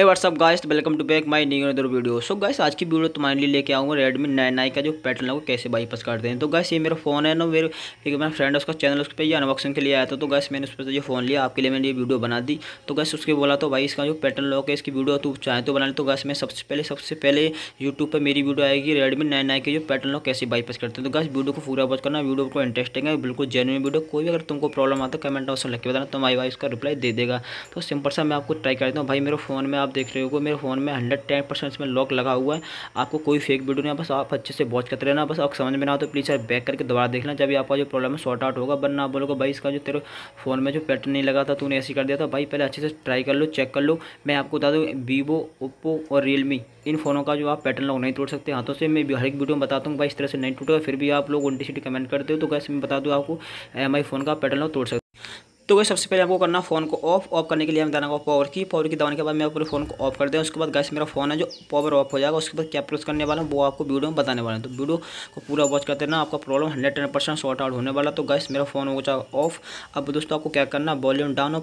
है what's up guys welcome to back my new other video so guys आज की video तुम्हारे लिए लेके आऊँगा रेडमी नाइन आई का जो पैटर्न है वो कैसे बाईपास करते हैं तो गाइस ये मेरा फोन है ना मेरे एक मेरा फ्रेंड है उसका चैनल उस पर ये अनबॉक्सिंग के लिए आया था तो गाइस मैंने उस पर जो फोन लिया आपके लिए मैंने ये वीडियो बना दी तो गैस उसके बोला तो भाई इसका जो पैटर्न लॉक है इसकी वीडियो तू चाहे तो बना ले तो गैस मैं सबसे पहले सबसे पहले यूट्यूब पर मेरी वीडियो आएगी रेडमी नाइन आई के जो पैटर्न लॉक कैसे बाईपास करते हैं तो गैस वीडियो को पूरा वॉच करना वीडियो को इंटरेस्टिंग है बिल्कुल जेनुअन वीडियो कोई भी अगर तुमको प्रॉब्लम आता है कमेंट ऑप्शन लग के बताना तुम्हारी तो भाई उसका रिप्लाई दे देगा तो सिंपल सा मैं आपको ट्राई करता हूँ भाई मेरे फोन में आप आप देख रहे हो मेरे फ़ोन में हंड्रेड टेन परसेंट इसमें लॉक लगा हुआ है आपको कोई फेक वीडियो नहीं बस आप अच्छे से वॉच करते रहना बस आप समझ में ना हो तो प्लीज़ आप बैक करके दोबारा देखना जब आपका जो प्रॉब्लम है शॉर्ट आउट होगा वरना आप बोलोगे भाई इसका जो तेरे फ़ोन में जो पैटर्न नहीं लगा था तूने ऐसे कर दिया था भाई पहले अच्छे से ट्राई कर लो चेक कर लो मैं आपको बता दूँ वीवो ओप्पो और रियलमी इन फ़ोनों का जो आप पैटर्न लॉक नहीं तोड़ सकते हाथों से मैं हर एक वीडियो में बताता हूँ भाई इस तरह से नहीं टूटेगा फिर भी आप लोग उल्टी सीटी कमेंट करते हो तो कैसे मैं बता दूँ आपको एम फ़ोन का पैटर्न लॉक तोड़ सकते तो वह सबसे पहले आपको करना फ़ोन को ऑफ ऑफ करने के लिए हमें होगा पावर की पावर की दबाने के बाद मैं पूरे फ़ोन को ऑफ कर दिया उसके बाद गैस मेरा फ़ोन है जो पावर ऑफ हो जाएगा उसके बाद क्या प्रेस करने वाला वो आपको वीडियो में बताने वाला है तो वीडियो को पूरा वॉच करते ना आपका problem hundred ten percent sort out होने वाला तो गैस मेरा फ़ोन हो जाएगा ऑफ अब दोस्तों आपको क्या करना वॉल्यूम डाउन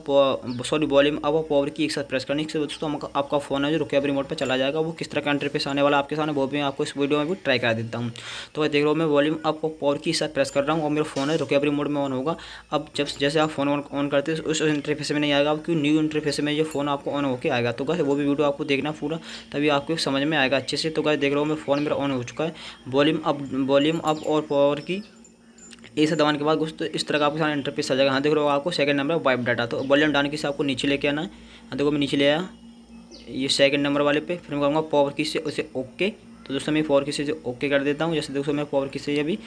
सॉरी वॉल्यूम अब पावर की एक साथ प्रेस करनी इससे दोस्तों आपका फ़ोन है जो रुके रिमोट पर चला जाएगा वो किस तरह का पे आने वाला आपके सामने वो भी आपको इस वीडियो में भी ट्राई करा देता हूँ तो देख रहा हूँ मैं वॉल्यूम आपको पावर की साथ प्रेस कर रहा हूँ और मेरा फ़ोन है रुके रिमोट में ऑन होगा अब जब जैसे आप फोन ऑन ऑन करते हो उस इंटरफेस में नहीं आएगा आपको न्यू इंटरफेस में ये फ़ोन आपको ऑन होकर आएगा तो गए वो भी वीडियो आपको देखना पूरा तभी आपको समझ में आएगा अच्छे से तो गए देख रहा हूँ मैं फ़ोन मेरा ऑन हो चुका है वॉल्यूम अप वॉल्यूम अप और पावर की ऐसे दबाने के बाद कुछ तो इस तरह का आपके सामने इंटरफेस आ जाएगा हाँ देख रहा हो आपको सेकंड नंबर वाइप डाटा तो वॉल्यूम डाउन की से आपको नीचे लेके आना है हाँ देखो मैं नीचे ले आया ये सेकंड नंबर वाले पे फिर मैं कहूँगा पावर की से उसे ओके तो दोस्तों मैं पावर की से ओके कर देता हूँ जैसे दोस्तों मैं पावर की से अभी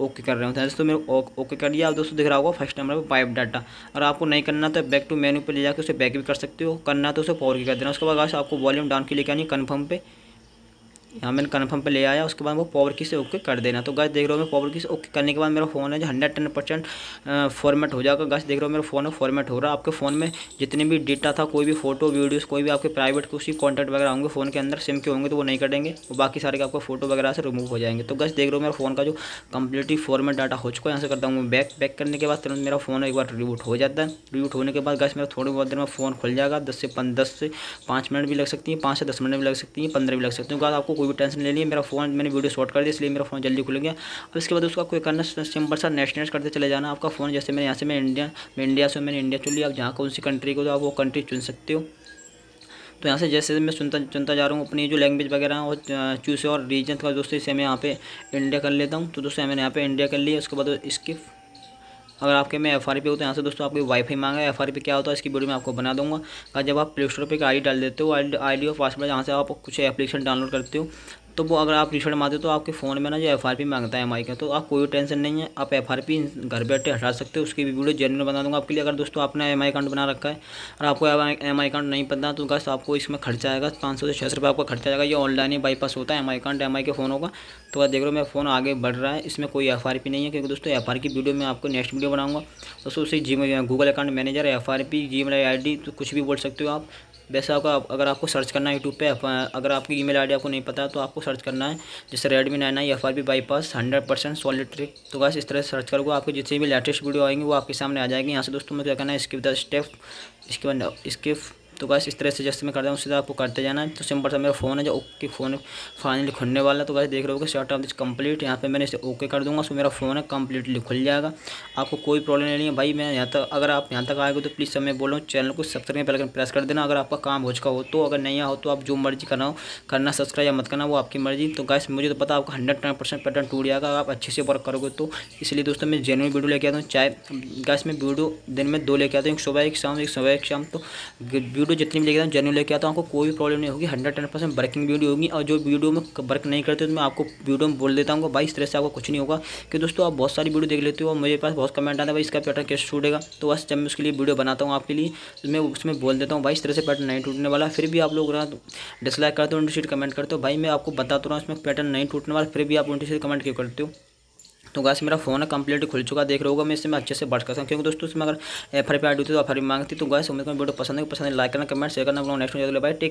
ओके कर रहे हैं दोस्तों मेरे ओके कर लिया दोस्तों दिख रहा होगा फर्स्ट टाइम पर पाइप डाटा और आपको नहीं करना तो बैक टू मेनू पर ले जाकर उसे बैक भी कर सकते हो करना तो उसे पावर की कर देना उसके बाद आपको वॉल्यूम डाउन के लिए क्या नहीं कन्फर्म पे यहाँ मैंने कन्फर्म पर ले आया उसके बाद वो पावर की से ओके कर देना तो गैस देख रहे हो मैं पावर की से ओके करने के बाद मेरा फ़ोन है जो हंड्रेड टेन परसेंट फॉर्मेट हो जाएगा गैस देख रहे हो मेरा फ़ोन है फॉर्मेट हो रहा है आपके फ़ोन में जितने भी डेटा था कोई भी फोटो वीडियोस कोई भी आपके प्राइवेट कुछ कॉन्टैक्ट वगैरह होंगे फ़ोन के अंदर सिम के होंगे तो वो नहीं करेंगे और बाकी सारे आपका फोटो वगैरह से रिमूव हो जाएंगे तो गैस देख रहे हो मेरा फ़ोन का जो कम्प्लीटली फॉर्मेट डाटा हो चुका है यहाँ से करता हूँ बैक बैक करने के बाद तुरंत मेरा फ़ोन एक बार रिबूट हो जाता है रिबूट होने के बाद गैस मेरा थोड़ी बहुत देर में फ़ोन खुल जाएगा दस से दस से पाँच मिनट भी लग सकती है पाँच से दस मिनट भी लग सकती है पंद्रह भी लग सकती है गैस तो आपको कोई कोई टेंशन ले लिया मेरा फ़ोन मैंने वीडियो शॉट कर दिया इसलिए मेरा फ़ोन जल्दी खुल गया अब इसके बाद उसका कोई करना सिंपल सा नेक्स्ट नेक्स्ट करते चले जाना आपका फ़ोन जैसे मैंने यहाँ से मैं इंडिया मैं इंडिया से मैंने इंडिया चुन लिया आप जहाँ कौन सी कंट्री को तो आप वो कंट्री चुन सकते हो तो यहाँ से जैसे मैं सुनता चुनता जा रहा हूँ अपनी जो लैंग्वेज वगैरह है वो चूज़ और रीजन का दोस्तों इसे मैं यहाँ पे इंडिया कर लेता हूँ तो दोस्तों मैंने यहाँ पे इंडिया कर लिया उसके बाद इसकी अगर आपके में एफ आर पी हो तो यहाँ से दोस्तों वाई वाईफाई मांगा एफ आर पी क्या होता है इसकी वीडियो मैं आपको बना दूंगा जब आप प्ले स्टोर पर आई डाल देते हो आई डी और पासवर्ड जहाँ से आप कुछ एप्लीकेशन डाउनलोड करते हो तो वो अगर आप रिशर्ट मारते हो तो आपके फ़ोन में ना जो एफ आर पी मांगता है एम का तो आप कोई टेंशन नहीं है आप एफ आर पी घर बैठे हटा सकते हो उसकी भी वीडियो जेन्यून बना दूंगा आपके लिए अगर दोस्तों आपने एम आई अकाउंट बना रखा है और आपको एम आई अकाउंट नहीं पता तो बस आपको इसमें खर्चा आएगा पाँच सौ से छः सौ रुपये आपका खर्चा आएगा ये ऑनलाइन ही बाईपास होता है M I account M I के फ़ोनों का तो आप देख रहे हो मेरा फ़ोन आगे बढ़ रहा है इसमें कोई एफ आर पी नहीं है क्योंकि दोस्तों एफ आर की वीडियो में आपको नेक्स्ट वीडियो बनाऊंगा दोस्तों उसे जी Google account manager F R P Gmail I D तो कुछ भी बोल सकते हो आप वैसे आपका अगर आपको सर्च करना है यूट्यूब पे अगर आपकी ईमेल आईडी आपको नहीं पता तो आपको सर्च करना है जैसे Redmi nine I F R B bypass hundred percent solid trick तो बस इस तरह से सर्च करोगे आपके जितनी भी लेटेस्ट वीडियो आएंगे वो आपके सामने आ जाएंगे यहाँ से दोस्तों में क्या करना है स्किप द स्टेप इसके बाद स्किप तो बस इस तरह से जैसे मैं करता हूँ सीधा आपको करते जाना है तो सिंपल सा मेरा फ़ोन है जो ओके फ़ोन फाइनली खुलने वाला तो बस देख रहे हो कि शॉर्ट ऑफ दिस कंप्लीट यहाँ पे मैंने इसे ओके कर दूंगा उसमें मेरा फ़ोन है कम्प्लीटली खुल जाएगा आपको कोई प्रॉब्लम नहीं है भाई मैं यहाँ तक अगर आप यहाँ तक आएगा तो प्लीज़ सब मैं बोल रहा हूँ चैनल को सब्सक्राइब पहले प्रेस कर देना अगर आपका काम हो चुका हो तो अगर नहीं आओ तो आप जो मर्जी करना करना सब्सक्राइब या मत करना वो आपकी मर्जी तो गैस मुझे तो पता आपका हंड्रेड परसेंट पैटर्न टूट जाएगा आप अच्छे से वर्क करोगे तो इसलिए दोस्तों मैं जेनुअन वीडियो लेके आता हूँ चाहे गैस मैं वीडियो दिन में दो लेके आता हूँ एक सुबह एक शाम एक सुबह एक शाम तो वीडियो वीडियो जितनी भी लेके आता हूँ लेके आता हूँ आपको कोई प्रॉब्लम नहीं होगी hundred ten percent working video होगी और जो वीडियो में वर्क नहीं करते तो मैं आपको वीडियो में बोल देता हूँ भाई इस तरह से आपको कुछ नहीं होगा कि दोस्तों आप बहुत सारी वीडियो देख लेते हो मेरे पास बहुत कमेंट आता है भाई इसका पैटर्न कैसे छूटेगा तो बस जब मैं उसके लिए वीडियो बनाता हूँ आपके लिए तो मैं उसमें बोल देता हूँ भाई इस तरह से पैटर्न नहीं टूटने वाला फिर भी आप लोग डिसलाइक करते हो उनकी कमेंट करते हो भाई मैं आपको बताता रहा हूँ इसमें पैटर्न नहीं टूटने वाला फिर भी आप उनकी कमेंट क्यों करते हो तो गाइस मेरा फोन है कंप्लीट खुल चुका देख रहे होगा मैं इसमें अच्छे से बात कर सकता हूँ क्योंकि दोस्तों इसमें अगर एफ आई पी आई होती तो एफ आई मांगती तो गाइस उम्मीद को वीडियो पसंद है पसंद लाइक करना कमेंट शेयर करना नेक्स्ट वीडियो बाय टेक